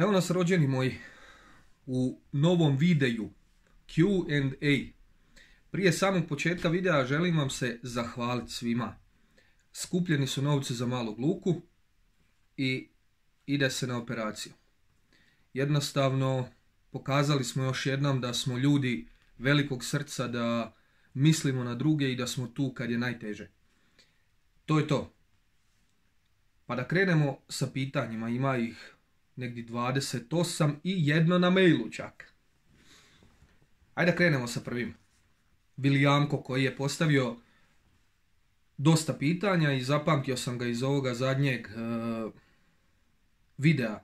Evo nas rođeni moji u novom videu Q&A. Prije samog početka videa želim vam se zahvaliti svima. Skupljeni su novci za malog luku i ide se na operaciju. Jednostavno pokazali smo još jednom da smo ljudi velikog srca, da mislimo na druge i da smo tu kad je najteže. To je to. Pa da krenemo sa pitanjima, ima ih negdje 28 i jedno na mailu čak. Ajde da krenemo sa prvim. Bili Jamko koji je postavio dosta pitanja i zapamtio sam ga iz ovoga zadnjeg e, videa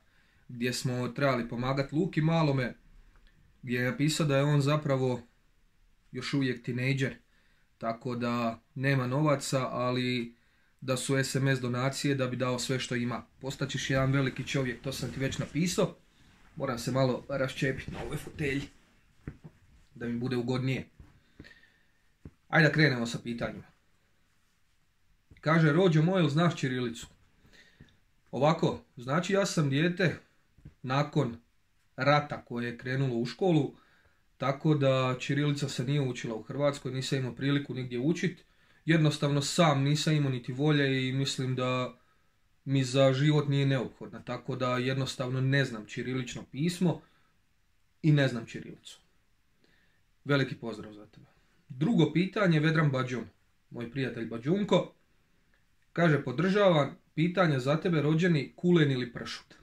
gdje smo trebali pomagati Luki malome gdje je napisao da je on zapravo još uvijek tinejdžer tako da nema novaca ali da su SMS donacije da bi dao sve što ima. Postaćeš jedan veliki čovjek, to sam ti već napisao. Moram se malo raščepiti na ovoj fotelji da mi bude ugodnije. Ajde da krenemo sa pitanjima. Kaže, rođo moje, znaš Čirilicu? Ovako, znači ja sam dijete nakon rata koje je krenulo u školu, tako da Čirilica se nije učila u Hrvatskoj, nisam imao priliku nigdje učiti jednostavno sam nisam imao niti volje i mislim da mi za život nije neophodna, tako da jednostavno ne znam čirilično pismo i ne znam čirilicu. Veliki pozdrav za tebe. Drugo pitanje, Vedran Bađun, moj prijatelj Bađunko, kaže podržavam pitanje za tebe rođeni kulen ili pršut.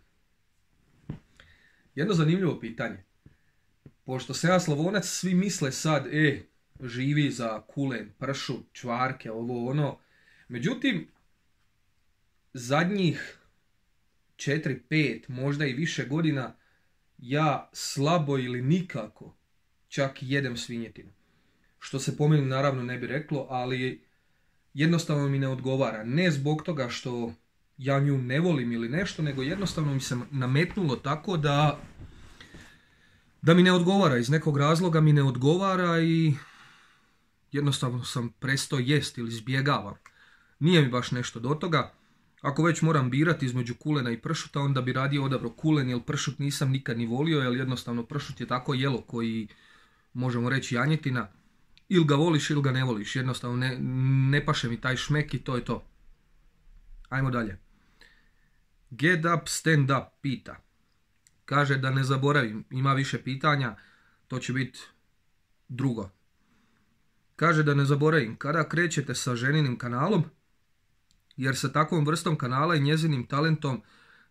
Jedno zanimljivo pitanje. Pošto se ja slavonac, svi misle sad, e, živi za kulen, pršu, čvarke, ovo ono. Međutim, zadnjih 4, 5, možda i više godina ja slabo ili nikako čak jedem svinjetinu. Što se po meni naravno ne bi reklo, ali jednostavno mi ne odgovara. Ne zbog toga što ja nju ne volim ili nešto, nego jednostavno mi se nametnulo tako da da mi ne odgovara. Iz nekog razloga mi ne odgovara i jednostavno sam prestao jest ili izbjegavam. Nije mi baš nešto do toga. Ako već moram birati između kulena i pršuta, onda bi radio odabro kulen, jer pršut nisam nikad ni volio, jer jednostavno pršut je tako jelo koji, možemo reći, janjetina. Il ga voliš ili ga ne voliš, jednostavno ne, ne paše mi taj šmek i to je to. Ajmo dalje. Get up, stand up, pita. Kaže da ne zaboravim, ima više pitanja, to će biti drugo Kaže da ne zaboravim, kada krećete sa ženinim kanalom, jer sa takvom vrstom kanala i njezinim talentom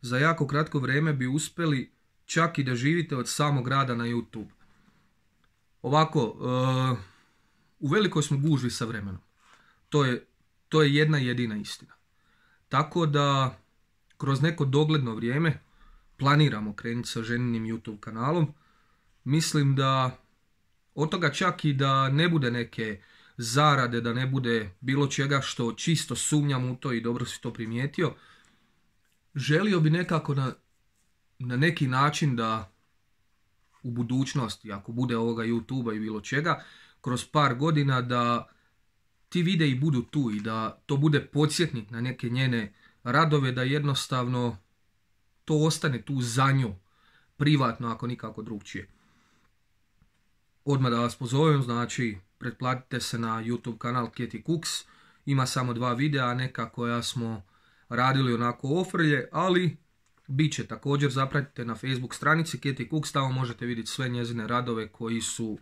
za jako kratko vrijeme bi uspjeli čak i da živite od samog rada na YouTube. Ovako, e, u velikoj smo gužvi sa vremenom. To je, to je jedna jedina istina. Tako da kroz neko dogledno vrijeme planiramo krenuti sa ženinim YouTube kanalom. Mislim da od toga čak i da ne bude neke zarade, da ne bude bilo čega što čisto sumnjam u to i dobro si to primijetio, želio bi nekako na, na neki način da u budućnosti, ako bude ovoga youtube i bilo čega, kroz par godina da ti videi budu tu i da to bude podsjetnik na neke njene radove, da jednostavno to ostane tu za nju, privatno ako nikako drugčije. Odmah da vas pozovem, znači pretplatite se na YouTube kanal Kjeti Cooks. Ima samo dva videa, neka koja smo radili onako ofrlje, ali bit će također. Zapratite na Facebook stranici Kjeti Cooks, tamo možete vidjeti sve njezine radove koji su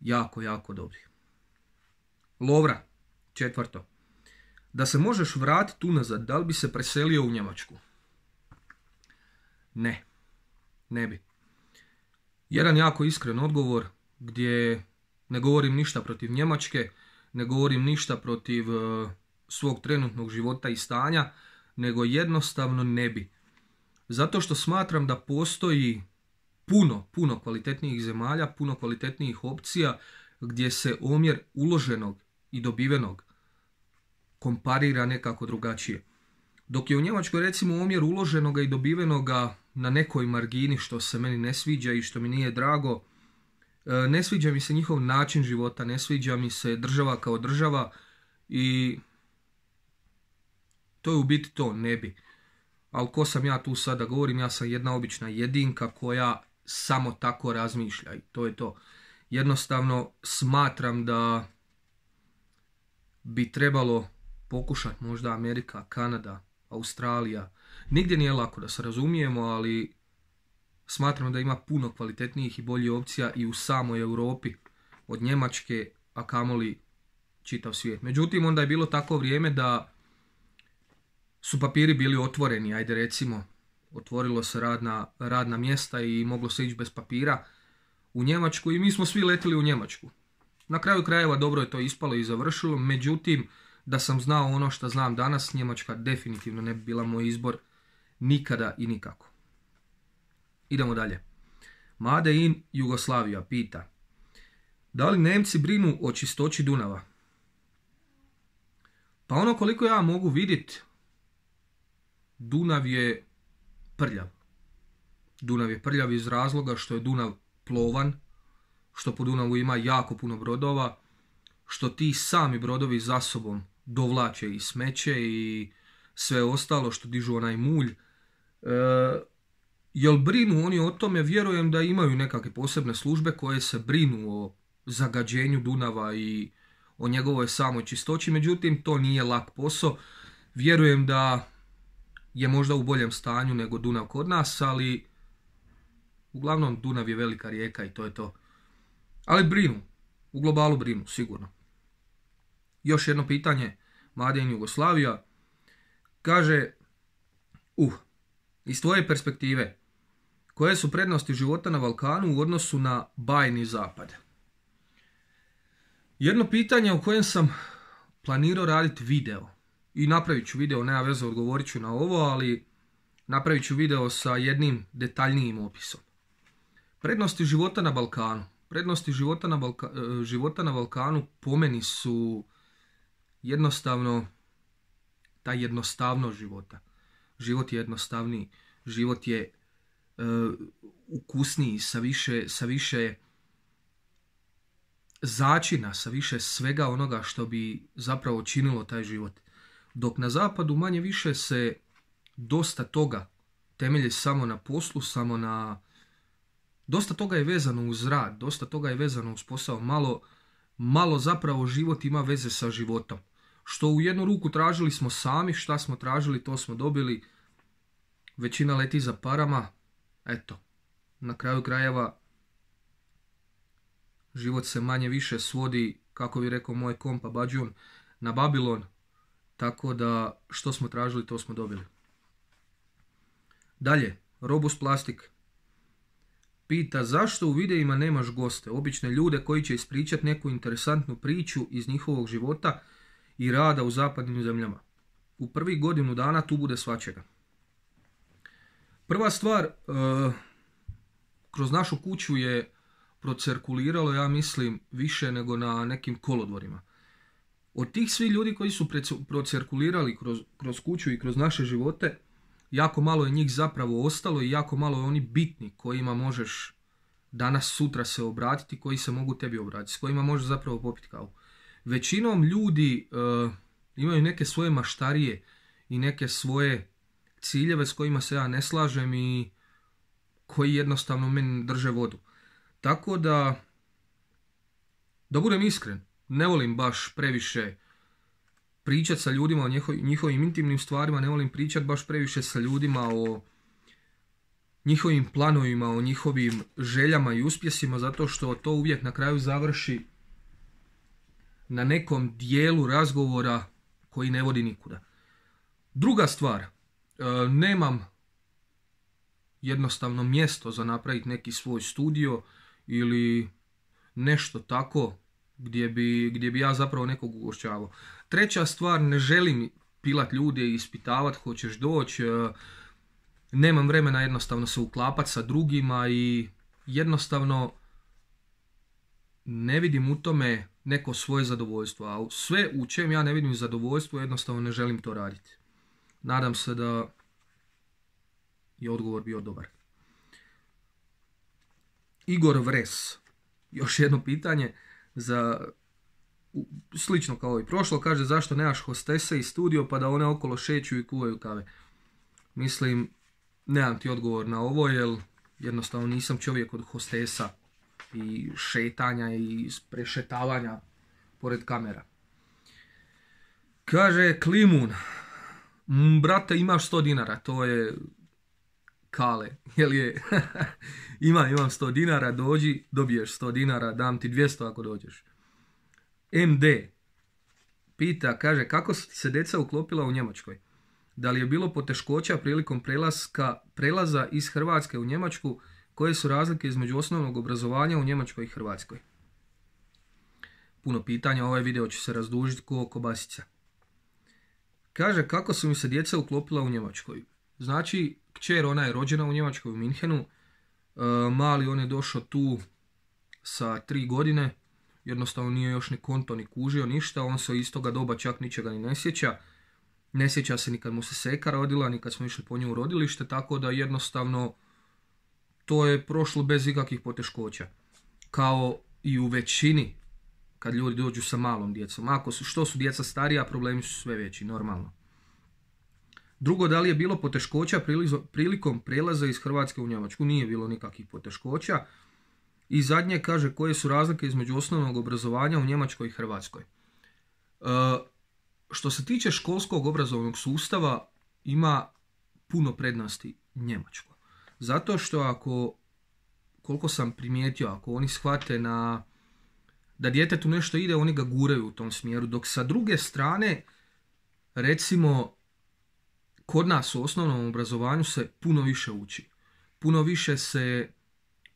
jako, jako dobri. Lovra, četvrto. Da se možeš vratiti unazad, da li bi se preselio u Njemačku? Ne, ne bi. Jedan jako iskren odgovor gdje ne govorim ništa protiv Njemačke, ne govorim ništa protiv e, svog trenutnog života i stanja, nego jednostavno ne bi. Zato što smatram da postoji puno, puno kvalitetnijih zemalja, puno kvalitetnijih opcija gdje se omjer uloženog i dobivenog komparira nekako drugačije. Dok je u Njemačkoj recimo omjer uloženoga i dobivenoga na nekoj margini što se meni ne sviđa i što mi nije drago. E, ne sviđa mi se njihov način života, ne sviđa mi se država kao država i to je u biti to, ne bi. Ali ko sam ja tu sada govorim, ja sam jedna obična jedinka koja samo tako razmišlja i to je to. Jednostavno smatram da bi trebalo pokušati možda Amerika, Kanada, Australija, Nigdje nije lako da se razumijemo, ali smatram da ima puno kvalitetnijih i boljih opcija i u samoj Europi od Njemačke, a kamoli čitav svijet. Međutim, onda je bilo tako vrijeme da su papiri bili otvoreni, ajde recimo, otvorilo se radna, radna mjesta i moglo se ići bez papira u Njemačku i mi smo svi letili u Njemačku. Na kraju krajeva dobro je to ispalo i završilo, međutim, da sam znao ono što znam danas, Njemačka definitivno ne bi bila moj izbor nikada i nikako. Idemo dalje. Made in Jugoslavija pita. Da li Nemci brinu o čistoći Dunava? Pa ono koliko ja mogu vidjeti, Dunav je prljav. Dunav je prljav iz razloga što je Dunav plovan, što po Dunavu ima jako puno brodova, što ti sami brodovi za sobom dovlače i smeće i sve ostalo što dižu onaj mulj, E, jel brinu oni o tome, vjerujem da imaju nekakve posebne službe koje se brinu o zagađenju Dunava i o njegovoj samoj čistoći, međutim to nije lak posao. Vjerujem da je možda u boljem stanju nego Dunav kod nas, ali uglavnom Dunav je velika rijeka i to je to. Ali brinu, u globalu brinu, sigurno. Još jedno pitanje, Mladen Jugoslavija, kaže, uh, iz tvoje perspektive, koje su prednosti života na Balkanu u odnosu na bajni zapad? Jedno pitanje o kojem sam planirao raditi video. I napravit ću video, nema veze, odgovorit ću na ovo, ali napravit ću video sa jednim detaljnijim opisom. Prednosti života na Balkanu. Prednosti života na, e, života na Balkanu po meni su jednostavno ta jednostavnost života život je jednostavniji, život je e, ukusniji, sa više, sa više začina, sa više svega onoga što bi zapravo činilo taj život. Dok na zapadu manje više se dosta toga temelje samo na poslu, samo na... Dosta toga je vezano uz rad, dosta toga je vezano uz posao, malo, malo zapravo život ima veze sa životom. Što u jednu ruku tražili smo sami, šta smo tražili, to smo dobili, većina leti za parama, eto, na kraju krajeva život se manje više svodi, kako bi rekao moj kompa Bađun, na Babilon, tako da što smo tražili to smo dobili. Dalje, Robus Plastik pita zašto u videima nemaš goste, obične ljude koji će ispričati neku interesantnu priču iz njihovog života i rada u zapadnim zemljama. U prvi godinu dana tu bude svačega. Prva stvar, e, kroz našu kuću je procirkuliralo, ja mislim, više nego na nekim kolodvorima. Od tih svih ljudi koji su procirkulirali kroz, kuću i kroz naše živote, jako malo je njih zapravo ostalo i jako malo je oni bitni kojima možeš danas, sutra se obratiti, koji se mogu tebi obratiti, s kojima možeš zapravo popiti kavu. Većinom ljudi e, imaju neke svoje maštarije i neke svoje ciljeve s kojima se ja ne slažem i koji jednostavno meni drže vodu. Tako da, da budem iskren, ne volim baš previše pričat sa ljudima o njihovim intimnim stvarima, ne volim pričat baš previše sa ljudima o njihovim planovima, o njihovim željama i uspjesima, zato što to uvijek na kraju završi na nekom dijelu razgovora koji ne vodi nikuda. Druga stvar, E, nemam jednostavno mjesto za napraviti neki svoj studio ili nešto tako gdje bi, gdje bi ja zapravo nekog ugošćavao. Treća stvar, ne želim pilat ljude i ispitavat, hoćeš doći, e, nemam vremena jednostavno se uklapat sa drugima i jednostavno ne vidim u tome neko svoje zadovoljstvo, a sve u čem ja ne vidim zadovoljstvo jednostavno ne želim to raditi. Nadam se da je odgovor bio dobar. Igor Vres. Još jedno pitanje za slično kao i prošlo, kaže zašto nemaš hostese i studio pa da one okolo šeću i kuvaju kave. Mislim, nemam ti odgovor na ovo, jer jednostavno nisam čovjek od hostesa i šetanja i prešetavanja pored kamera. Kaže Klimun, Mm, brate, imaš 100 dinara, to je kale, jel je? Ima, imam 100 dinara, dođi, dobiješ 100 dinara, dam ti 200 ako dođeš. MD pita, kaže, kako su se deca uklopila u Njemačkoj? Da li je bilo poteškoća prilikom prelaska, prelaza iz Hrvatske u Njemačku? Koje su razlike između osnovnog obrazovanja u Njemačkoj i Hrvatskoj? Puno pitanja, ovaj video će se razdužiti ko kobasica. Kaže kako su mi se djeca uklopila u Njemačkoj. Znači, kćer ona je rođena u Njemačkoj, u Minhenu. E, mali on je došao tu sa tri godine. Jednostavno nije još ni konto ni kužio ništa. On se iz toga doba čak ničega ni ne sjeća. Ne sjeća se ni kad mu se seka rodila, ni kad smo išli po nju u rodilište. Tako da jednostavno to je prošlo bez ikakvih poteškoća. Kao i u većini kad ljudi dođu sa malom djecom. Ako su, što su djeca starija, problemi su sve veći, normalno. Drugo, da li je bilo poteškoća prilikom prelaza iz Hrvatske u Njemačku? Nije bilo nikakvih poteškoća. I zadnje kaže koje su razlike između osnovnog obrazovanja u Njemačkoj i Hrvatskoj. E, što se tiče školskog obrazovnog sustava, ima puno prednosti Njemačko. Zato što ako, koliko sam primijetio, ako oni shvate na da djetetu nešto ide, oni ga guraju u tom smjeru. Dok sa druge strane, recimo, kod nas u osnovnom obrazovanju se puno više uči. Puno više se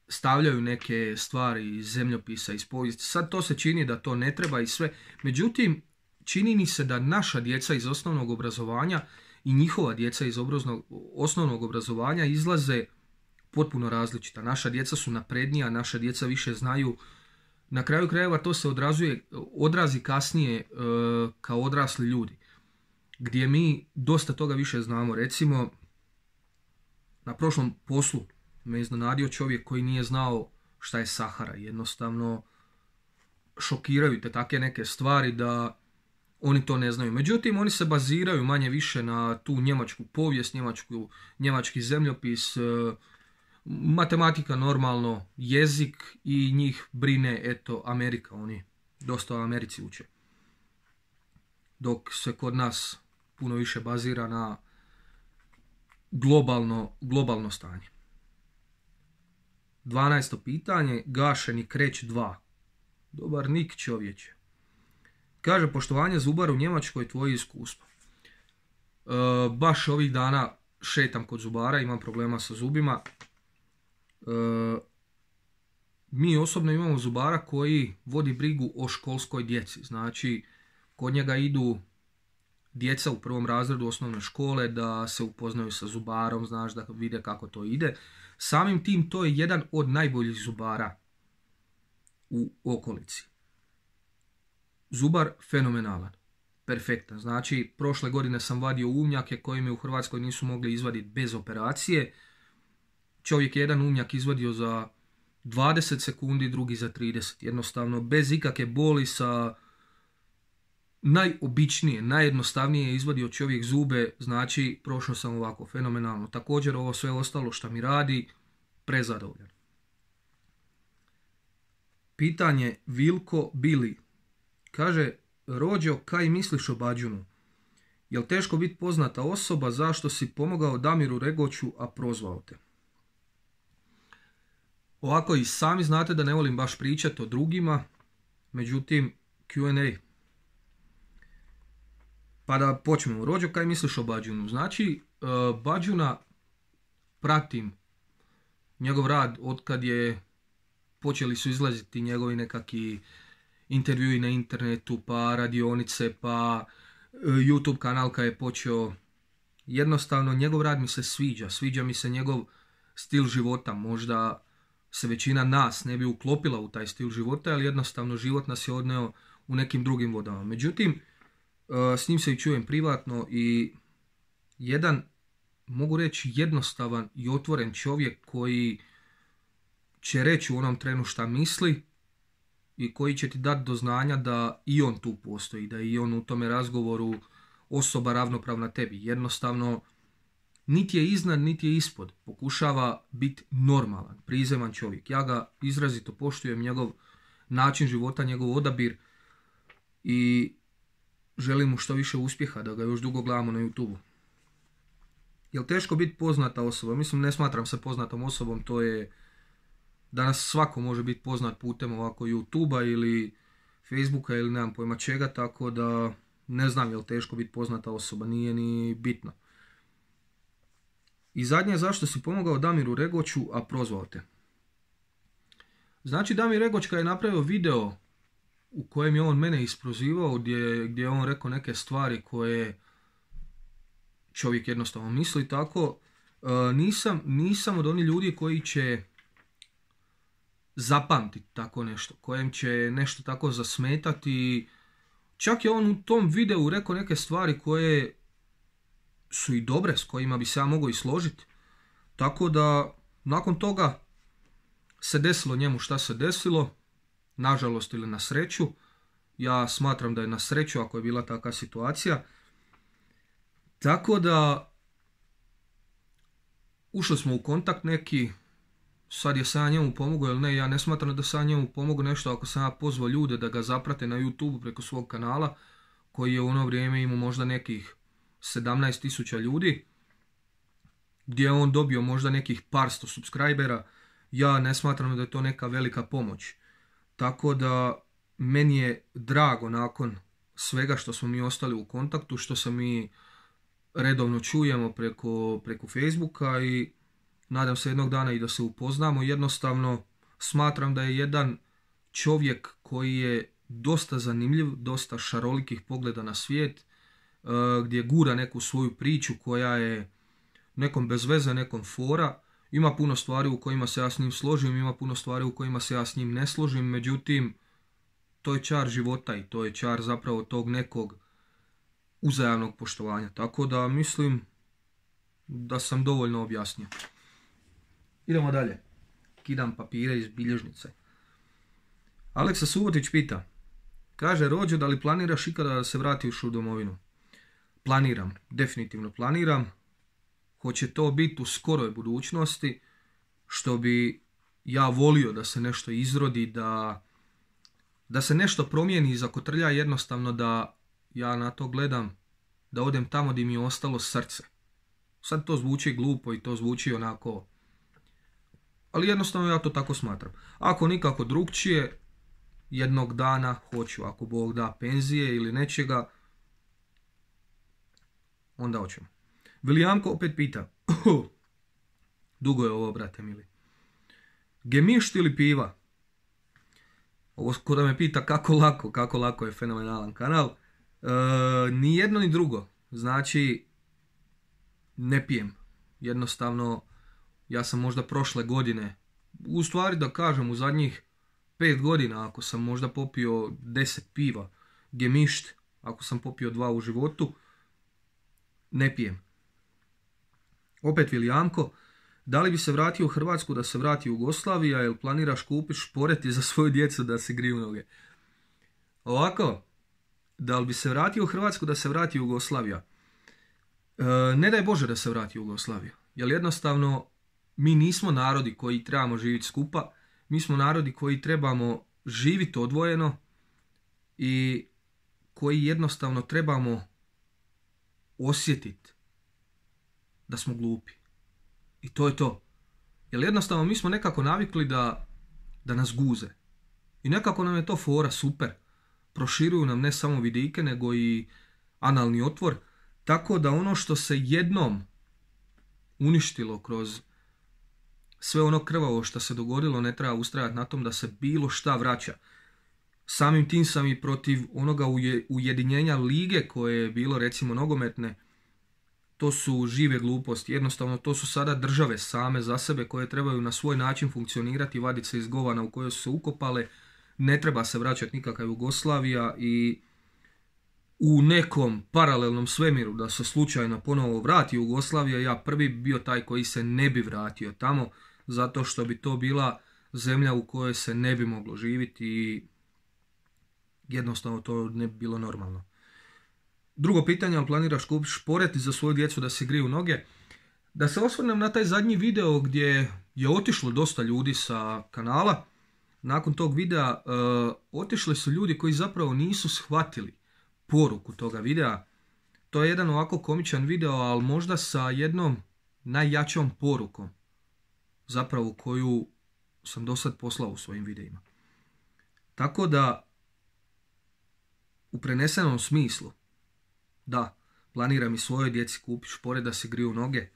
stavljaju neke stvari iz zemljopisa, iz povijesti. Sad to se čini da to ne treba i sve. Međutim, čini mi se da naša djeca iz osnovnog obrazovanja i njihova djeca iz osnovnog obrazovanja izlaze potpuno različita. Naša djeca su naprednija, naša djeca više znaju na kraju krajeva to se odrazuje, odrazi kasnije e, kao odrasli ljudi, gdje mi dosta toga više znamo. Recimo, na prošlom poslu me iznenadio čovjek koji nije znao šta je Sahara. Jednostavno, šokiraju te takve neke stvari da oni to ne znaju. Međutim, oni se baziraju manje više na tu njemačku povijest, njemačku, njemački zemljopis, e, matematika normalno, jezik i njih brine, eto, Amerika, oni dosta o Americi uče. Dok se kod nas puno više bazira na globalno, globalno stanje. 12. pitanje, gašeni kreć 2. Dobar nik čovječe. Kaže, poštovanje zubara u Njemačkoj tvoje iskustvo. E, baš ovih dana šetam kod zubara, imam problema sa zubima, E, mi osobno imamo zubara koji vodi brigu o školskoj djeci. Znači, kod njega idu djeca u prvom razredu osnovne škole da se upoznaju sa zubarom, znaš, da vide kako to ide. Samim tim to je jedan od najboljih zubara u okolici. Zubar fenomenalan, perfektan. Znači, prošle godine sam vadio umnjake koji me u Hrvatskoj nisu mogli izvaditi bez operacije čovjek jedan umjak izvadio za 20 sekundi, drugi za 30. Jednostavno, bez ikakve boli sa najobičnije, najjednostavnije je izvadio čovjek zube, znači prošao sam ovako, fenomenalno. Također ovo sve ostalo što mi radi, prezadovoljan. Pitanje Vilko Bili. Kaže, rođo, kaj misliš o Bađunu? Jel teško biti poznata osoba zašto si pomogao Damiru Regoću, a prozvao te? Ovako i sami znate da ne volim baš pričati o drugima, međutim Q&A. Pa da počnemo. Rođo, kaj misliš o Bađunu? Znači, e, Bađuna pratim njegov rad od kad je počeli su izlaziti njegovi nekakvi intervjui na internetu, pa radionice, pa e, YouTube kanal kad je počeo. Jednostavno, njegov rad mi se sviđa. Sviđa mi se njegov stil života. Možda se većina nas ne bi uklopila u taj stil života, ali jednostavno život nas je odneo u nekim drugim vodama. Međutim, e, s njim se i čujem privatno i jedan, mogu reći, jednostavan i otvoren čovjek koji će reći u onom trenu šta misli i koji će ti dati do znanja da i on tu postoji, da i on u tome razgovoru osoba ravnopravna tebi. Jednostavno, niti je iznad, niti je ispod. Pokušava biti normalan, prizeman čovjek. Ja ga izrazito poštujem, njegov način života, njegov odabir i želim mu što više uspjeha, da ga još dugo gledamo na YouTube-u. li teško biti poznata osoba? Mislim, ne smatram se poznatom osobom, to je... Danas svako može biti poznat putem ovako YouTube-a ili Facebooka ili nemam pojma čega, tako da ne znam li teško biti poznata osoba, nije ni bitno. I zadnje, zašto si pomogao Damiru Regoću, a prozvao te? Znači, Damir regočka je napravio video u kojem je on mene isprozivao, gdje, gdje je on rekao neke stvari koje čovjek jednostavno misli tako. E, nisam, nisam od onih ljudi koji će zapamtiti tako nešto, kojem će nešto tako zasmetati. Čak je on u tom videu rekao neke stvari koje su i dobre, s kojima bi se ja mogao i složiti. Tako da, nakon toga se desilo njemu šta se desilo, nažalost ili na sreću. Ja smatram da je na sreću ako je bila takva situacija. Tako da, ušli smo u kontakt neki, sad je sam ja njemu pomogao ili ne, ja ne smatram da sam ja njemu pomogao nešto ako sam ja pozvao ljude da ga zaprate na YouTube preko svog kanala, koji je u ono vrijeme imao možda nekih 17.000 ljudi, gdje je on dobio možda nekih par sto subscribera, ja ne smatram da je to neka velika pomoć. Tako da meni je drago nakon svega što smo mi ostali u kontaktu, što se mi redovno čujemo preko, preko Facebooka i nadam se jednog dana i da se upoznamo. Jednostavno smatram da je jedan čovjek koji je dosta zanimljiv, dosta šarolikih pogleda na svijet, E, gdje gura neku svoju priču koja je nekom bez veze, nekom fora. Ima puno stvari u kojima se ja s njim složim, ima puno stvari u kojima se ja s njim ne složim, međutim, to je čar života i to je čar zapravo tog nekog uzajamnog poštovanja. Tako da mislim da sam dovoljno objasnio. Idemo dalje. Kidam papire iz bilježnice. Aleksa Subotić pita. Kaže, rođe, da li planiraš ikada da se vratiš u domovinu? Planiram, definitivno planiram. Hoće to biti u skoroj budućnosti, što bi ja volio da se nešto izrodi, da, da se nešto promijeni i zakotrlja jednostavno da ja na to gledam, da odem tamo gdje mi je ostalo srce. Sad to zvuči glupo i to zvuči onako, ali jednostavno ja to tako smatram. Ako nikako drugčije, jednog dana hoću, ako Bog da penzije ili nečega, onda oćemo. Vilijanko opet pita. Dugo je ovo, brate mili. Gemišt ili piva? Ovo skoro me pita kako lako, kako lako je fenomenalan kanal. E, ni jedno ni drugo. Znači, ne pijem. Jednostavno, ja sam možda prošle godine, u stvari da kažem, u zadnjih pet godina, ako sam možda popio deset piva, gemišt, ako sam popio dva u životu, ne pijem. Opet Viljanko, da li bi se vratio u Hrvatsku da se vrati u Jugoslavija ili planiraš kupiš šporeti za svoju djecu da se griju noge? Ovako, da li bi se vratio u Hrvatsku da se vrati u Jugoslavija? E, ne daj Bože da se vrati u Jugoslaviju. Jer jednostavno mi nismo narodi koji trebamo živjeti skupa. Mi smo narodi koji trebamo živjeti odvojeno i koji jednostavno trebamo osjetiti da smo glupi. I to je to. Jer jednostavno mi smo nekako navikli da, da nas guze. I nekako nam je to fora super. Proširuju nam ne samo vidike, nego i analni otvor. Tako da ono što se jednom uništilo kroz sve ono krvavo što se dogodilo, ne treba ustrajati na tom da se bilo šta vraća. Samim tim sam i protiv onoga ujedinjenja lige koje je bilo recimo nogometne. To su žive gluposti, jednostavno to su sada države same za sebe koje trebaju na svoj način funkcionirati, vadit se iz govana u kojoj su se ukopale, ne treba se vraćati nikakva Jugoslavija i u nekom paralelnom svemiru da se slučajno ponovo vrati Jugoslavija, ja prvi bio taj koji se ne bi vratio tamo, zato što bi to bila zemlja u kojoj se ne bi moglo živjeti i jednostavno to ne bi bilo normalno. Drugo pitanje, ali planiraš kupiti šporet za svoju djecu da se griju noge? Da se osvrnem na taj zadnji video gdje je otišlo dosta ljudi sa kanala, nakon tog videa e, otišli su ljudi koji zapravo nisu shvatili poruku toga videa. To je jedan ovako komičan video, ali možda sa jednom najjačom porukom, zapravo koju sam do sad poslao u svojim videima. Tako da u prenesenom smislu. Da, planiram i svojoj djeci kupiti špore da se griju noge,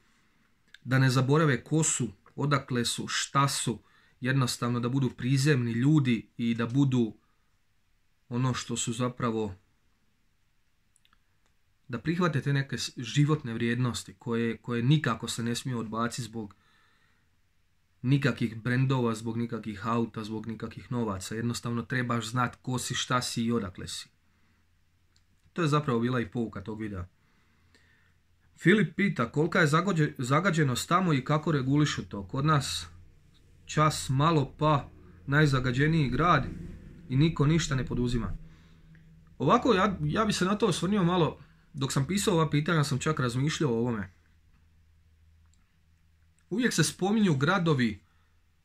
da ne zaborave ko su, odakle su, šta su, jednostavno da budu prizemni ljudi i da budu ono što su zapravo da prihvate te neke životne vrijednosti koje, koje nikako se ne smiju odbaciti zbog nikakvih brendova, zbog nikakvih auta, zbog nikakvih novaca. Jednostavno trebaš znati ko si, šta si i odakle si. To je zapravo bila i pouka tog videa. Filip pita kolika je zagađenost tamo i kako regulišu to. Kod nas čas malo pa najzagađeniji grad i niko ništa ne poduzima. Ovako, ja, ja bi se na to osvrnio malo, dok sam pisao ova pitanja sam čak razmišljao o ovome. Uvijek se spominju gradovi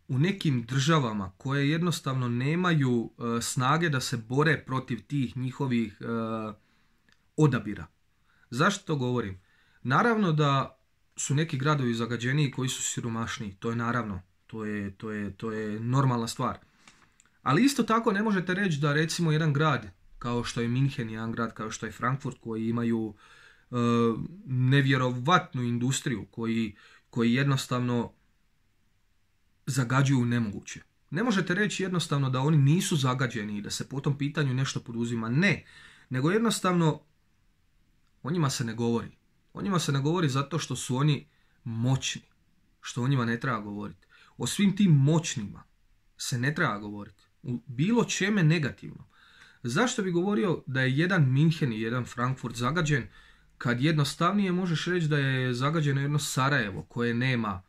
u nekim državama koje jednostavno nemaju e, snage da se bore protiv tih njihovih e, odabira. Zašto to govorim? Naravno da su neki gradovi zagađeniji koji su siromašniji, to je naravno, to je, to je, to je normalna stvar. Ali isto tako ne možete reći da recimo jedan grad kao što je Minhen, jedan grad kao što je Frankfurt koji imaju e, nevjerovatnu industriju koji, koji jednostavno zagađuju nemoguće. Ne možete reći jednostavno da oni nisu zagađeni i da se po tom pitanju nešto poduzima. Ne, nego jednostavno o njima se ne govori. O njima se ne govori zato što su oni moćni. Što o njima ne treba govoriti. O svim tim moćnima se ne treba govoriti. U bilo čeme negativno. Zašto bi govorio da je jedan Minhen i jedan Frankfurt zagađen kad jednostavnije možeš reći da je zagađeno jedno Sarajevo koje nema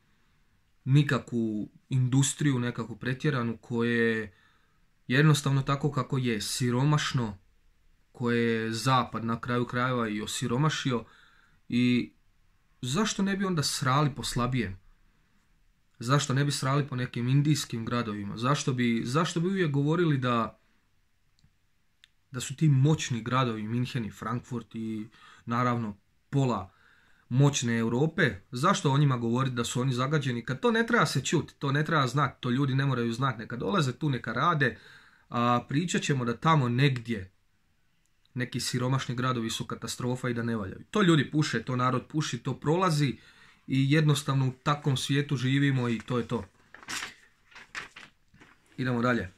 nikakvu industriju, nekakvu pretjeranu, koje je jednostavno tako kako je, siromašno, koje je zapad na kraju krajeva i osiromašio i zašto ne bi onda srali po slabijem? Zašto ne bi srali po nekim indijskim gradovima? Zašto bi, zašto bi uvijek govorili da, da su ti moćni gradovi, Minhen i Frankfurt i naravno pola moćne Europe, zašto o njima govoriti da su oni zagađeni? Kad to ne treba se čuti, to ne treba znati, to ljudi ne moraju znati, neka dolaze tu, neka rade, a pričat ćemo da tamo negdje neki siromašni gradovi su katastrofa i da ne valjaju. To ljudi puše, to narod puši, to prolazi i jednostavno u takvom svijetu živimo i to je to. Idemo dalje.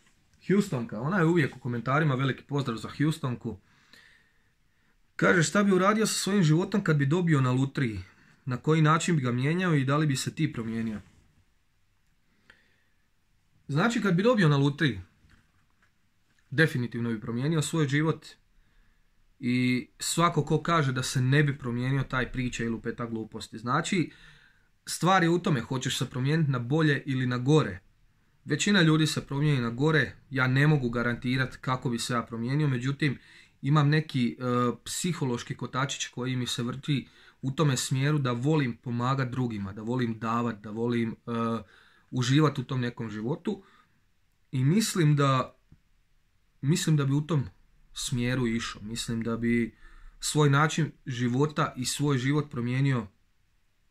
Houstonka, ona je uvijek u komentarima, veliki pozdrav za Houstonku. Kaže šta bi uradio sa svojim životom kad bi dobio na lutriji? Na koji način bi ga mijenjao i da li bi se ti promijenio? Znači kad bi dobio na lutriji, definitivno bi promijenio svoj život i svako ko kaže da se ne bi promijenio taj priča ili peta gluposti. Znači, stvar je u tome, hoćeš se promijeniti na bolje ili na gore. Većina ljudi se promijeni na gore, ja ne mogu garantirati kako bi se ja promijenio, međutim imam neki e, psihološki kotačić koji mi se vrti u tome smjeru da volim pomagati drugima, da volim davati, da volim e, uživati u tom nekom životu i mislim da mislim da bi u tom smjeru išao. Mislim da bi svoj način života i svoj život promijenio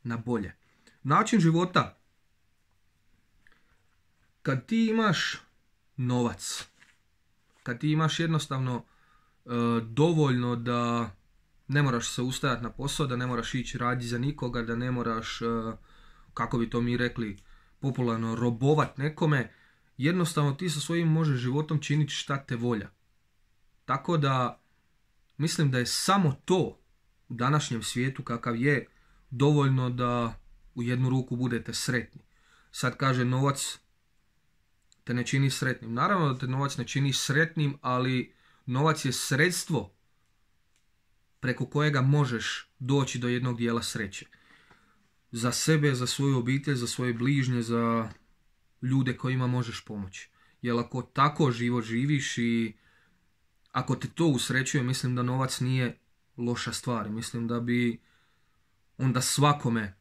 na bolje. Način života, kad ti imaš novac, kad ti imaš jednostavno e, dovoljno da ne moraš se ustajati na posao, da ne moraš ići raditi za nikoga, da ne moraš, e, kako bi to mi rekli, popularno robovat nekome, jednostavno ti sa svojim možeš životom činiti šta te volja. Tako da mislim da je samo to u današnjem svijetu kakav je dovoljno da u jednu ruku budete sretni. Sad kaže novac te ne čini sretnim. Naravno da te novac ne čini sretnim, ali novac je sredstvo preko kojega možeš doći do jednog dijela sreće. Za sebe, za svoju obitelj, za svoje bližnje, za ljude kojima možeš pomoći. Jer ako tako život živiš i ako te to usrećuje, mislim da novac nije loša stvar. Mislim da bi onda svakome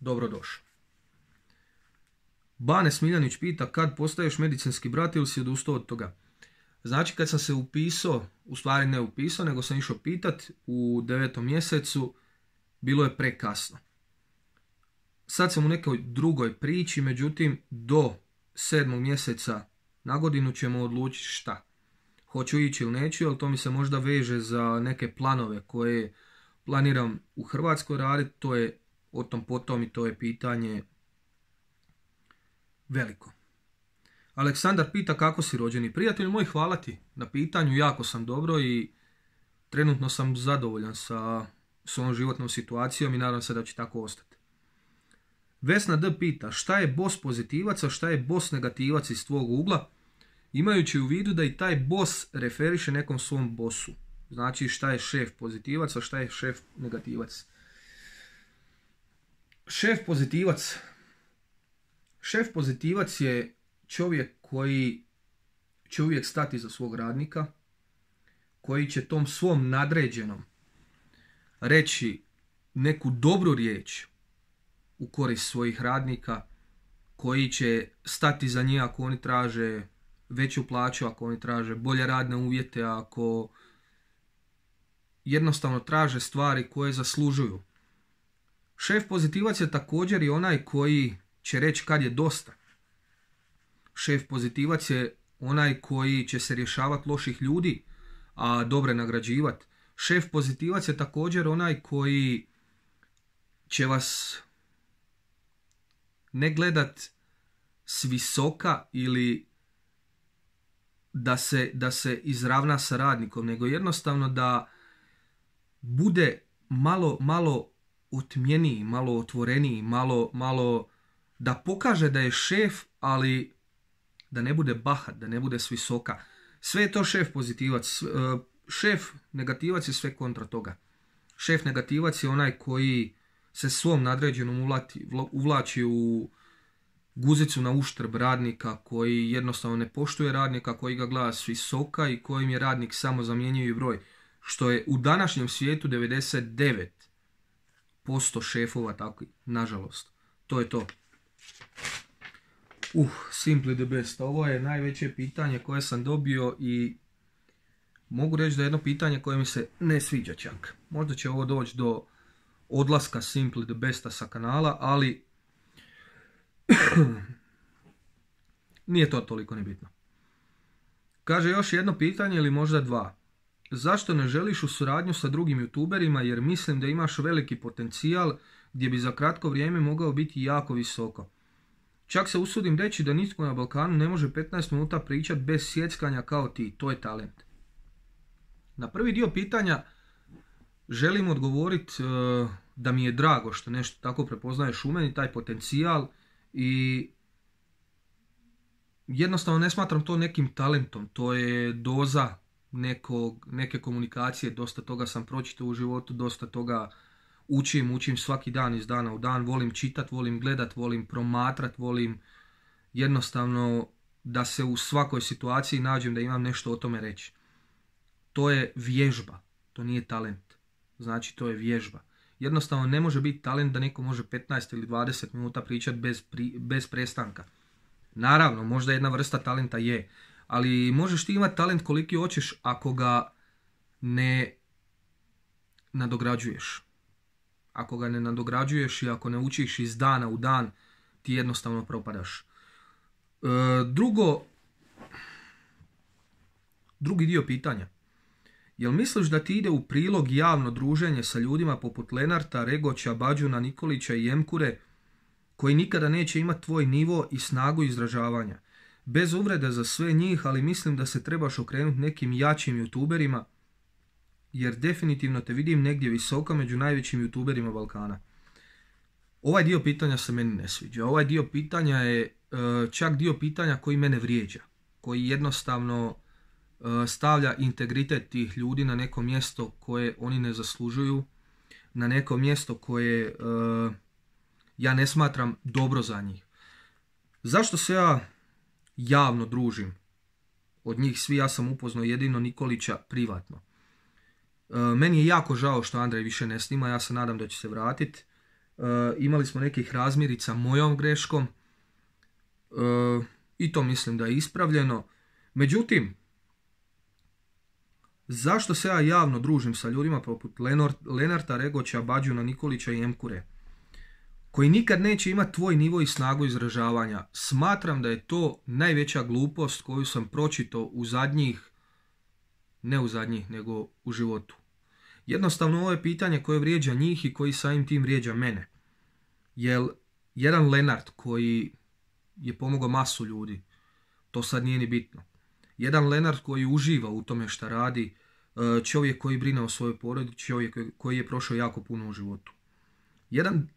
dobro došao. Bane Smiljanić pita kad postaješ medicinski brat ili si odustao od toga. Znači kad sam se upisao, u stvari ne upisao, nego sam išao pitat u devetom mjesecu, bilo je prekasno. Sad sam u nekoj drugoj priči, međutim do sedmog mjeseca na godinu ćemo odlučiti šta hoću ići ili neću, ali to mi se možda veže za neke planove koje planiram u Hrvatskoj raditi, to je o tom potom i to je pitanje veliko. Aleksandar pita kako si rođeni prijatelj moj, hvala ti na pitanju, jako sam dobro i trenutno sam zadovoljan sa svojom životnom situacijom i nadam se da će tako ostati. Vesna D pita šta je bos pozitivac, šta je bos negativac iz tvog ugla? imajući u vidu da i taj boss referiše nekom svom bosu. Znači šta je šef pozitivac, a šta je šef negativac. Šef pozitivac. Šef pozitivac je čovjek koji će uvijek stati za svog radnika, koji će tom svom nadređenom reći neku dobru riječ u korist svojih radnika, koji će stati za njih ako oni traže veću plaću ako oni traže bolje radne uvjete, ako jednostavno traže stvari koje zaslužuju. Šef pozitivac je također i onaj koji će reći kad je dosta. Šef pozitivac je onaj koji će se rješavati loših ljudi, a dobre nagrađivati. Šef pozitivac je također onaj koji će vas ne gledat s visoka ili da se, da se izravna sa radnikom, nego jednostavno da bude malo, malo otmjeniji, malo otvoreniji, malo, malo da pokaže da je šef, ali da ne bude bahat, da ne bude svisoka. Sve je to šef pozitivac. E, šef negativac je sve kontra toga. Šef negativac je onaj koji se svom nadređenom uvlači u guzicu na uštrb radnika koji jednostavno ne poštuje radnika, koji ga gleda s visoka i kojim je radnik samo zamjenjivi broj. Što je u današnjem svijetu 99% šefova takvi, nažalost. To je to. Uh, simply the best. Ovo je najveće pitanje koje sam dobio i mogu reći da je jedno pitanje koje mi se ne sviđa čak. Možda će ovo doći do odlaska Simply the Besta sa kanala, ali Nije to toliko ni bitno. Kaže još jedno pitanje ili možda dva. Zašto ne želiš u suradnju sa drugim youtuberima jer mislim da imaš veliki potencijal gdje bi za kratko vrijeme mogao biti jako visoko. Čak se usudim reći da nitko na Balkanu ne može 15 minuta pričat bez sjeckanja kao ti, to je talent. Na prvi dio pitanja želim odgovoriti e, da mi je drago što nešto tako prepoznaješ u meni, taj potencijal i jednostavno ne smatram to nekim talentom, to je doza nekog, neke komunikacije, dosta toga sam pročitao u životu, dosta toga učim, učim svaki dan iz dana u dan, volim čitat, volim gledat, volim promatrat, volim jednostavno da se u svakoj situaciji nađem da imam nešto o tome reći. To je vježba, to nije talent. Znači to je vježba. Jednostavno ne može biti talent da neko može 15 ili 20 minuta pričati bez, bez prestanka. Naravno, možda jedna vrsta talenta je, ali možeš ti imati talent koliki hoćeš ako ga ne nadograđuješ. Ako ga ne nadograđuješ i ako ne učiš iz dana u dan, ti jednostavno propadaš. E, drugo, drugi dio pitanja. Jel misliš da ti ide u prilog javno druženje sa ljudima poput Lenarta, Regoća, Bađuna, Nikolića i Jemkure, koji nikada neće imati tvoj nivo i snagu izražavanja? Bez uvreda za sve njih, ali mislim da se trebaš okrenuti nekim jačim youtuberima, jer definitivno te vidim negdje visoka među najvećim youtuberima Balkana. Ovaj dio pitanja se meni ne sviđa. Ovaj dio pitanja je e, čak dio pitanja koji mene vrijeđa, koji jednostavno Eh, stavlja integritet tih ljudi na neko mjesto koje oni ne zaslužuju, na neko mjesto koje eh, ja ne smatram dobro za njih. Zašto se ja javno družim? Od njih svi ja sam upoznao jedino Nikolića privatno. Eh, meni je jako žao što Andrej više ne snima, ja se nadam da će se vratiti. Imali smo nekih razmirica mojom greškom i to mislim da je ispravljeno. Međutim, Zašto se ja javno družim sa ljudima poput Lenarta, Regoća, Bađuna, Nikolića i Emkure? Koji nikad neće imati tvoj nivo i snagu izražavanja. Smatram da je to najveća glupost koju sam pročito u zadnjih, ne u zadnjih, nego u životu. Jednostavno ovo je pitanje koje vrijeđa njih i koji samim tim vrijeđa mene. Jer jedan Lenart koji je pomogao masu ljudi, to sad nije ni bitno. Jedan Lenard koji uživa u tome šta radi, e, čovjek koji brine o svojoj porodi, čovjek koji je prošao jako puno u životu. Jedan,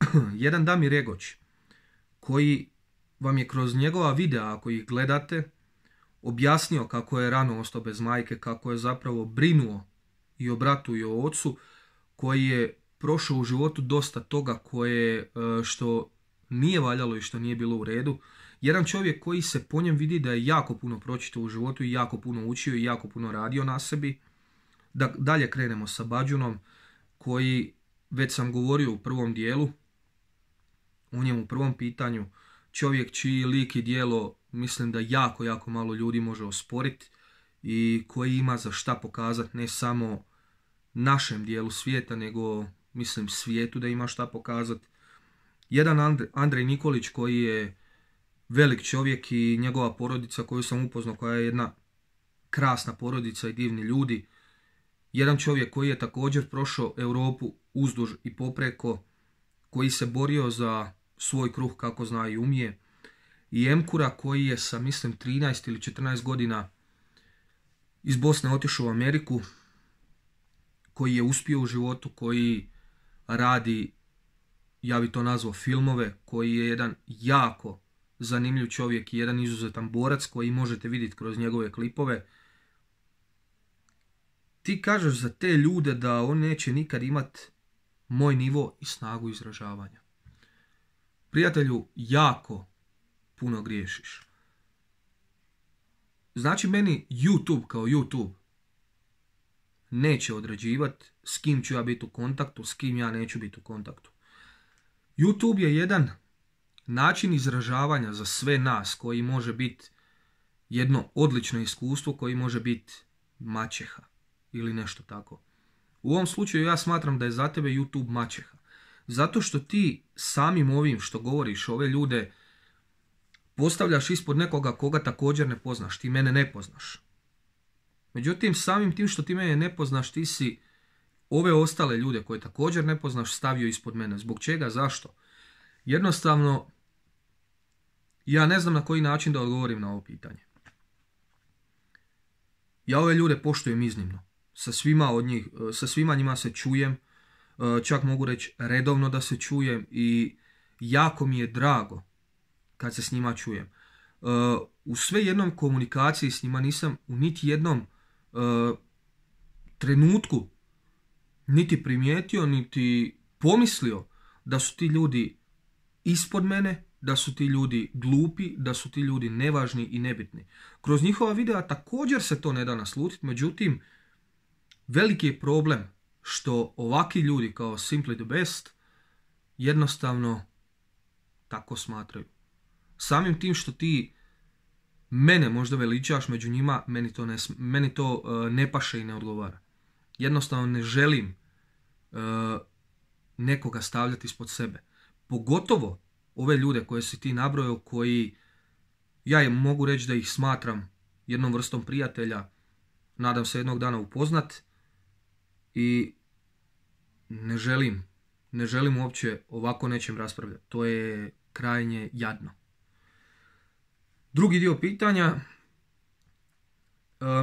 jedan Damir Regoć, koji vam je kroz njegova videa, ako ih gledate, objasnio kako je rano ostao bez majke, kako je zapravo brinuo i o bratu i o ocu, koji je prošao u životu dosta toga koje e, što nije valjalo i što nije bilo u redu. Jedan čovjek koji se po njem vidi da je jako puno pročitao u životu i jako puno učio i jako puno radio na sebi. Da, dalje krenemo sa Bađunom koji već sam govorio u prvom dijelu, u njemu u prvom pitanju, čovjek čiji lik i dijelo mislim da jako, jako malo ljudi može osporiti i koji ima za šta pokazati ne samo našem dijelu svijeta, nego mislim svijetu da ima šta pokazati. Jedan Andrej Nikolić koji je velik čovjek i njegova porodica koju sam upoznao, koja je jedna krasna porodica i divni ljudi. Jedan čovjek koji je također prošao Europu uzduž i popreko, koji se borio za svoj kruh kako zna i umije. I Emkura koji je sa mislim 13 ili 14 godina iz Bosne otišao u Ameriku, koji je uspio u životu, koji radi, ja bi to nazvao filmove, koji je jedan jako zanimljiv čovjek i jedan izuzetan borac koji možete vidjeti kroz njegove klipove. Ti kažeš za te ljude da on neće nikad imat moj nivo i snagu izražavanja. Prijatelju, jako puno griješiš. Znači meni YouTube kao YouTube neće određivati s kim ću ja biti u kontaktu, s kim ja neću biti u kontaktu. YouTube je jedan način izražavanja za sve nas koji može biti jedno odlično iskustvo koji može biti mačeha ili nešto tako. U ovom slučaju ja smatram da je za tebe YouTube mačeha. Zato što ti samim ovim što govoriš ove ljude postavljaš ispod nekoga koga također ne poznaš. Ti mene ne poznaš. Međutim, samim tim što ti mene ne poznaš, ti si ove ostale ljude koje također ne poznaš stavio ispod mene. Zbog čega? Zašto? Jednostavno, ja ne znam na koji način da odgovorim na ovo pitanje. Ja ove ljude poštujem iznimno. Sa svima, od njih, e, sa svima njima se čujem, e, čak mogu reći redovno da se čujem i jako mi je drago kad se s njima čujem. E, u sve jednom komunikaciji s njima nisam u niti jednom trenutku niti primijetio, niti pomislio da su ti ljudi ispod mene, da su ti ljudi glupi, da su ti ljudi nevažni i nebitni. Kroz njihova videa također se to ne da naslutiti, međutim, veliki je problem što ovaki ljudi kao Simply the Best jednostavno tako smatraju. Samim tim što ti mene možda veličaš među njima, meni to ne, meni to, e, ne paše i ne odgovara. Jednostavno ne želim uh, nekoga stavljati ispod sebe. Pogotovo ove ljude koje si ti nabrojao, koji ja im mogu reći da ih smatram jednom vrstom prijatelja, nadam se jednog dana upoznat i ne želim, ne želim uopće ovako nečem raspravljati. To je krajnje jadno. Drugi dio pitanja, e,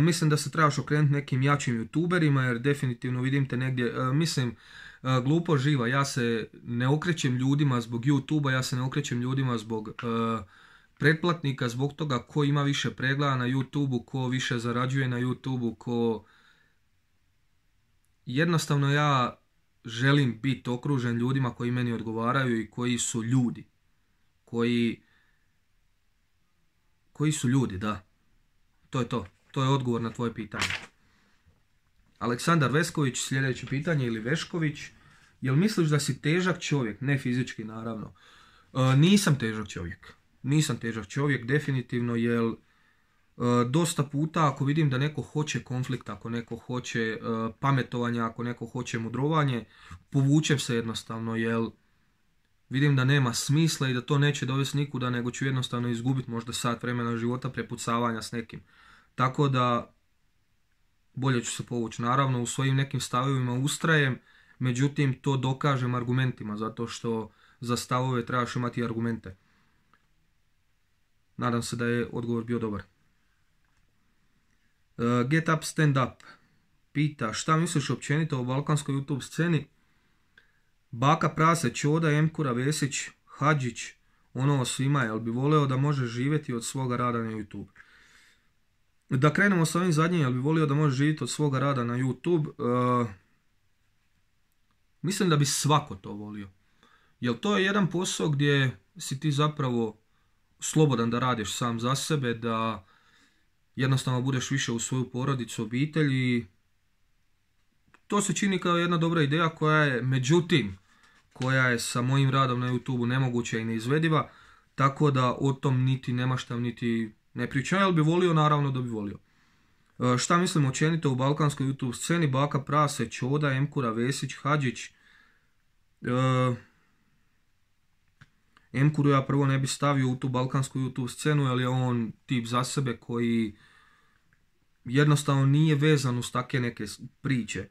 mislim da se trebaš okrenuti nekim jačim youtuberima jer definitivno vidim te negdje, e, mislim E, glupo živa, ja se ne okrećem ljudima zbog YouTube-a, ja se ne okrećem ljudima zbog e, pretplatnika, zbog toga ko ima više pregleda na YouTube-u, ko više zarađuje na YouTube-u, ko... Jednostavno ja želim biti okružen ljudima koji meni odgovaraju i koji su ljudi. Koji... Koji su ljudi, da. To je to. To je odgovor na tvoje pitanje. Aleksandar Vesković, sljedeće pitanje, ili Vešković, jel misliš da si težak čovjek? Ne fizički, naravno. E, nisam težak čovjek. Nisam težak čovjek, definitivno, jel e, dosta puta ako vidim da neko hoće konflikt, ako neko hoće e, pametovanja, ako neko hoće mudrovanje, povučem se jednostavno, jel vidim da nema smisla i da to neće dovesti nikuda, nego ću jednostavno izgubiti možda sat vremena života prepucavanja s nekim. Tako da bolje ću se povući. Naravno, u svojim nekim stavovima ustrajem, međutim, to dokažem argumentima, zato što za stavove trebaš imati argumente. Nadam se da je odgovor bio dobar. E, get Up Stand Up pita šta misliš općenito o balkanskoj YouTube sceni? Baka Prase, Čoda, Emkura, Vesić, Hadžić, ono svima, jel bi voleo da može živjeti od svoga rada na YouTube? Da krenemo sa ovim zadnjim, jel bi volio da možeš živjeti od svoga rada na YouTube? E, mislim da bi svako to volio. Jel to je jedan posao gdje si ti zapravo slobodan da radiš sam za sebe, da jednostavno budeš više u svoju porodicu, obitelji? to se čini kao jedna dobra ideja koja je, međutim, koja je sa mojim radom na YouTube nemoguća i neizvediva, tako da o tom niti nema šta niti ne pričam, jel bi volio, naravno da bi volio. E, šta mislim općenito u balkanskoj YouTube sceni? Baka Prase, Čoda, Emkura, Vesić, Hadžić. E, Emkuru ja prvo ne bi stavio u tu balkansku YouTube scenu, jer je on tip za sebe koji jednostavno nije vezan uz takve neke priče.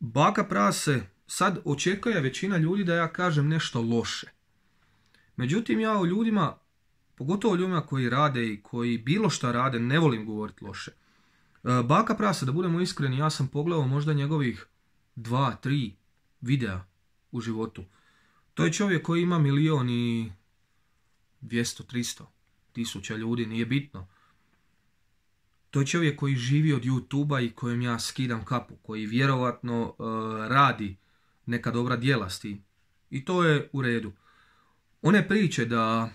Baka Prase, sad očekuje većina ljudi da ja kažem nešto loše. Međutim, ja o ljudima pogotovo ljudima koji rade i koji bilo šta rade, ne volim govoriti loše. E, baka Prasa, da budemo iskreni, ja sam pogledao možda njegovih dva, tri videa u životu. To je čovjek koji ima milion i 200, 300 tisuća ljudi, nije bitno. To je čovjek koji živi od youtube i kojem ja skidam kapu, koji vjerovatno e, radi neka dobra djela I to je u redu. One priče da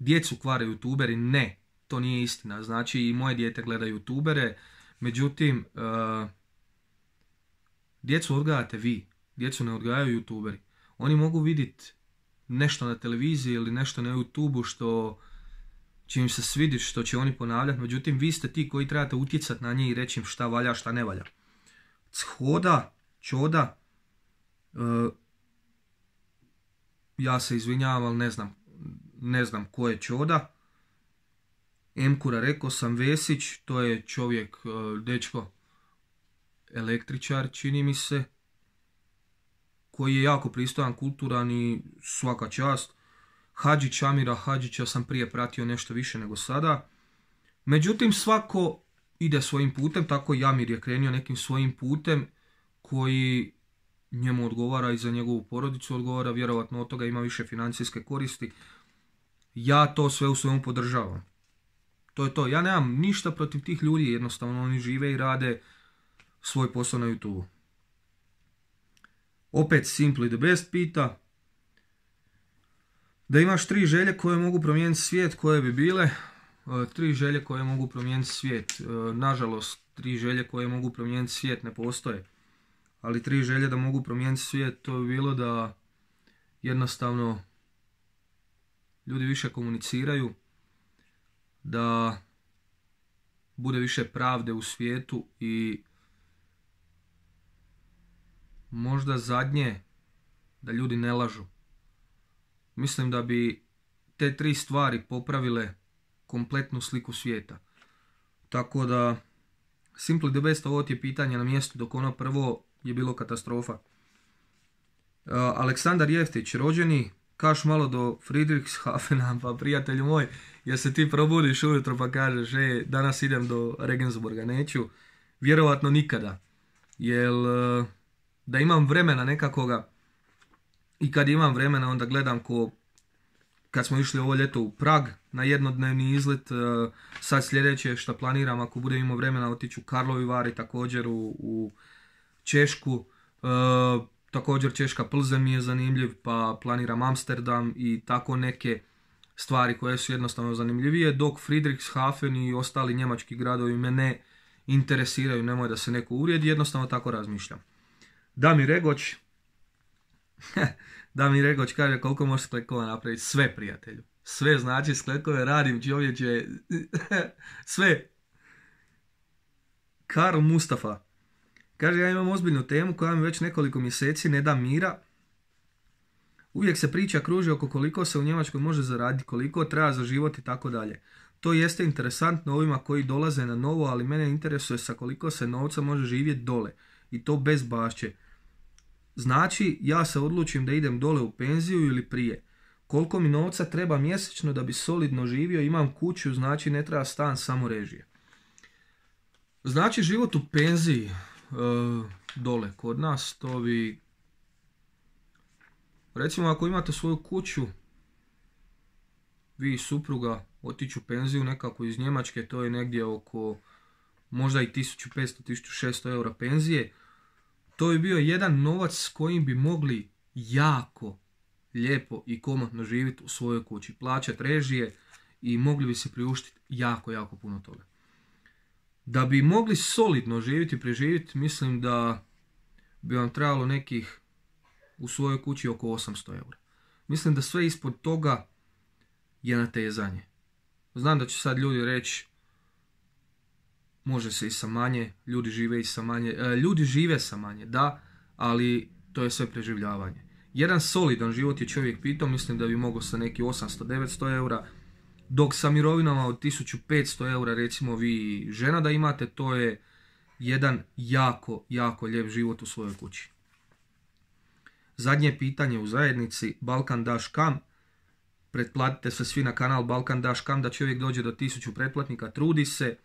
djecu kvare youtuberi, ne, to nije istina. Znači i moje dijete gleda youtubere, međutim, e, djecu odgajate vi, djecu ne odgajaju youtuberi. Oni mogu vidjeti nešto na televiziji ili nešto na youtube što će im se svidjeti, što će oni ponavljati, međutim vi ste ti koji trebate utjecati na njih i reći im šta valja, šta ne valja. Choda, čoda, e, ja se izvinjavam, ali ne znam, ne znam ko je Čoda. Emkura rekao sam Vesić, to je čovjek, e, dečko, električar čini mi se, koji je jako pristojan, kulturan i svaka čast. Hadžić Amira Hadžića sam prije pratio nešto više nego sada. Međutim, svako ide svojim putem, tako i Amir je krenio nekim svojim putem koji njemu odgovara i za njegovu porodicu odgovara, vjerovatno od toga ima više financijske koristi, ja to sve u svemu podržavam. To je to. Ja nemam ništa protiv tih ljudi, jednostavno oni žive i rade svoj posao na YouTube. Opet Simply the Best pita. Da imaš tri želje koje mogu promijeniti svijet, koje bi bile? E, tri želje koje mogu promijeniti svijet. E, nažalost, tri želje koje mogu promijeniti svijet ne postoje. Ali tri želje da mogu promijeniti svijet, to bi bilo da jednostavno ljudi više komuniciraju, da bude više pravde u svijetu i možda zadnje da ljudi ne lažu. Mislim da bi te tri stvari popravile kompletnu sliku svijeta. Tako da, Simply the best, ovo je pitanje na mjestu dok ono prvo je bilo katastrofa. Aleksandar Jeftić, rođeni kaš malo do Friedrichshafena, pa prijatelju moj, jer se ti probudiš ujutro pa kažeš, e, danas idem do Regensburga, neću, vjerovatno nikada, jer e, da imam vremena nekakoga i kad imam vremena onda gledam ko kad smo išli ovo ljeto u Prag na jednodnevni izlet, e, sad sljedeće što planiram ako budem imao vremena otići u Karlovi Vari također u, u Češku, e, Također Češka plze mi je zanimljiv, pa planiram Amsterdam i tako neke stvari koje su jednostavno zanimljivije, dok Friedrichshafen i ostali njemački gradovi me ne interesiraju, nemoj da se neko urijedi, jednostavno tako razmišljam. Dami Regoć, mi Regoć kaže koliko može sklekova napraviti, sve prijatelju. Sve znači sklekove radim čovječe, sve. Karl Mustafa, Kaže, ja imam ozbiljnu temu koja mi već nekoliko mjeseci ne da mira. Uvijek se priča kruži oko koliko se u Njemačkoj može zaraditi, koliko treba za život i tako dalje. To jeste interesantno ovima koji dolaze na novo, ali mene interesuje sa koliko se novca može živjeti dole. I to bez bašće. Znači, ja se odlučim da idem dole u penziju ili prije. Koliko mi novca treba mjesečno da bi solidno živio, imam kuću, znači ne treba stan, samo režije. Znači, život u penziji, E, dole kod nas, to bi Recimo ako imate svoju kuću, vi i supruga otiću penziju nekako iz Njemačke, to je negdje oko možda i 1500-1600 eura penzije. To bi bio jedan novac s kojim bi mogli jako lijepo i komatno živjeti u svojoj kući, plaćati režije i mogli bi se priuštiti jako, jako puno toga. Da bi mogli solidno živjeti i preživjeti, mislim da bi vam trebalo nekih u svojoj kući oko 800 eura. Mislim da sve ispod toga je natezanje. Znam da će sad ljudi reći može se i sa manje, ljudi žive i sa manje, e, ljudi žive sa manje, da, ali to je sve preživljavanje. Jedan solidan život je čovjek pitao, mislim da bi mogao sa neki 800-900 eura, dok sa mirovinama od 1500 eura recimo vi žena da imate, to je jedan jako, jako lijep život u svojoj kući. Zadnje pitanje u zajednici Balkan Daš Kam. Pretplatite se svi na kanal Balkan Daš Kam da čovjek dođe do 1000 pretplatnika, trudi se.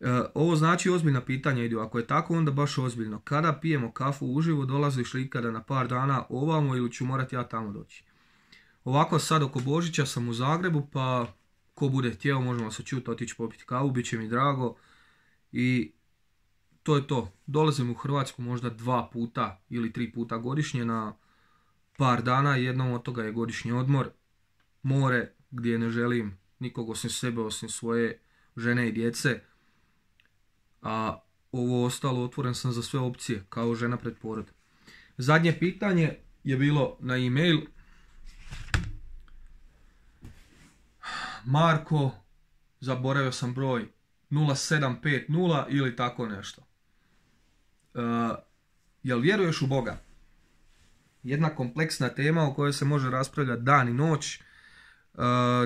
E, ovo znači ozbiljna pitanja idu, ako je tako onda baš ozbiljno. Kada pijemo kafu uživo, dolaziš li ikada na par dana ovamo ili ću morati ja tamo doći? Ovako sad oko Božića sam u Zagrebu pa ko bude htio možemo se čuti, otići popiti kavu, bit će mi drago. I to je to. Dolazim u Hrvatsku možda dva puta ili tri puta godišnje na par dana. Jednom od toga je godišnji odmor. More gdje ne želim nikog osim sebe, osim svoje žene i djece. A ovo ostalo otvoren sam za sve opcije kao žena pred porod. Zadnje pitanje je bilo na e-mail Marko, zaboravio sam broj, 0750 ili tako nešto. E, jel vjeruješ u Boga? Jedna kompleksna tema o kojoj se može raspravljati dan i noć. E,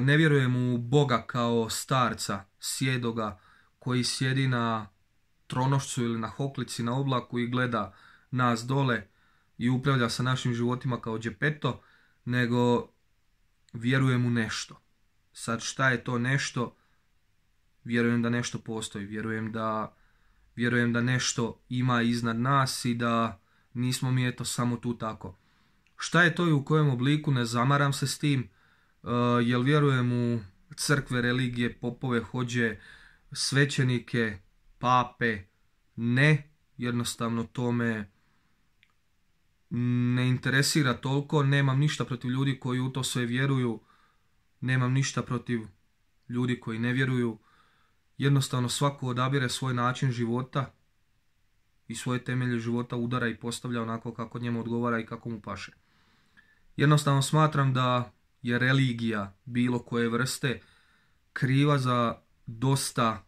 ne vjerujem u Boga kao starca, sjedoga, koji sjedi na tronošcu ili na hoklici na oblaku i gleda nas dole i upravlja sa našim životima kao džepeto, nego vjerujem u nešto. Sad šta je to nešto? Vjerujem da nešto postoji, vjerujem da, vjerujem da nešto ima iznad nas i da nismo mi eto samo tu tako. Šta je to i u kojem obliku, ne zamaram se s tim, e, Jel jer vjerujem u crkve, religije, popove, hođe, svećenike, pape, ne, jednostavno to me ne interesira toliko, nemam ništa protiv ljudi koji u to sve vjeruju, Nemam ništa protiv ljudi koji ne vjeruju. Jednostavno svako odabire svoj način života i svoje temelje života udara i postavlja onako kako njemu odgovara i kako mu paše. Jednostavno smatram da je religija bilo koje vrste kriva za dosta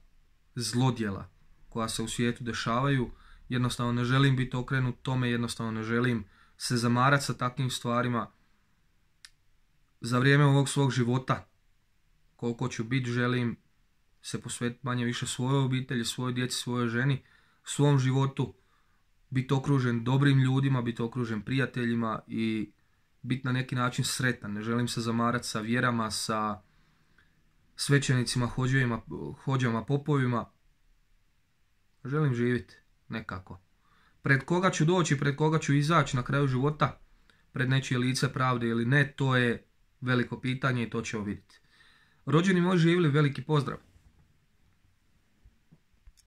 zlodjela koja se u svijetu dešavaju. Jednostavno ne želim biti okrenut tome, jednostavno ne želim se zamarati sa takvim stvarima za vrijeme ovog svog života, koliko ću biti, želim se posvetiti manje više svojoj obitelji, svojoj djeci, svojoj ženi, svom životu, biti okružen dobrim ljudima, biti okružen prijateljima i biti na neki način sretan. Ne želim se zamarati sa vjerama, sa svećenicima, hođevima, hođama, popovima. Želim živjeti nekako. Pred koga ću doći, pred koga ću izaći na kraju života, pred nečije lice pravde ili ne, to je veliko pitanje i to ćemo vidjeti. Rođeni moji živjeli veliki pozdrav!